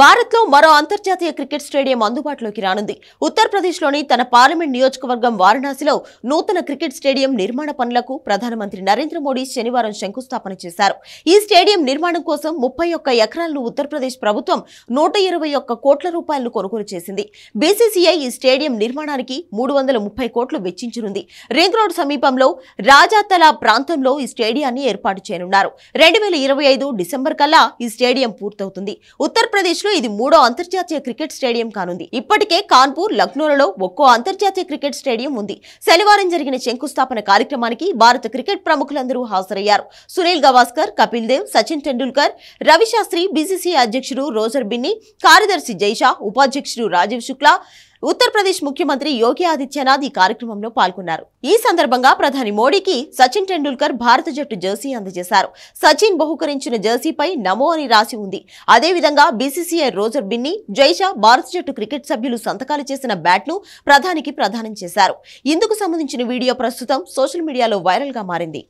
భారత్లో మరో అంతర్జాతీయ క్రికెట్ స్టేడియం అందుబాటులోకి రానుంది ఉత్తరప్రదేశ్లోని తన పార్లమెంట్ నియోజకవర్గం వారణాసిలో నూతన క్రికెట్ స్టేడియం నిర్మాణ పనులకు ప్రధానమంత్రి నరేంద్ర మోడీ శనివారం శంకుస్థాపన చేశారు ఈ స్టేడియం నిర్మాణం కోసం ముప్పై ఒక్క ఎకరాలను ఉత్తరప్రదేశ్ ప్రభుత్వం నూట ఇరవై ఒక్క కోట్ల రూపాయలను కొనుగోలు చేసింది బీసీసీఐ ఈ స్టేడియం నిర్మాణానికి మూడు వందల ముప్పై కోట్లు వెచ్చించనుంది రింగ్ రోడ్ సమీపంలో రాజాతల ప్రాంతంలో ఈ స్టేడియాన్ని ఏర్పాటు చేయనున్నారు రెండు వేల ఇరవై ఐదు డిసెంబర్ కల్లా ఈ స్టేడియం పూర్తవుతుంది ఉత్తరప్రదేశ్ లో ఇది మూడో అంతర్జాతీయ క్రికెట్ స్టేడియం కానుంది ఇప్పటికే కాన్పూర్ లక్నోలలో ఒక్కో అంతర్జాతీయ క్రికెట్ స్టేడియం ఉంది శనివారం జరిగిన శంకుస్థాపన కార్యక్రమానికి భారత క్రికెట్ ప్రముఖులందరూ హాజరయ్యారు సునీల్ గవాస్కర్ కపిల్ దేవ్ సచిన్ టెండూల్కర్ రవిశాస్త్రి బీసీసీ అధ్యక్షుడు రోజర్ బిన్ని కార్యదర్శి జైషా ఉపాధ్యక్షుడు రాజీవ్ శుక్లా ఉత్తరప్రదేశ్ ముఖ్యమంత్రి యోగి ఆదిత్యనాథ్ ఈ కార్యక్రమంలో పాల్గొన్నారు ఈ సందర్భంగా ప్రధాని మోడీకి సచిన్ టెండూల్కర్ భారత జట్టు జెర్సీ అందజేశారు సచిన్ బహుకరించిన జెర్సీపై నమో అని రాసి ఉంది అదేవిధంగా బీసీసీఐ రోజర్ బిన్ని జైషా భారత జట్టు క్రికెట్ సభ్యులు సంతకాలు చేసిన బ్యాట్ను ప్రధానికి ప్రదానం చేశారు ఇందుకు సంబంధించిన వీడియో ప్రస్తుతం సోషల్ మీడియాలో వైరల్గా మారింది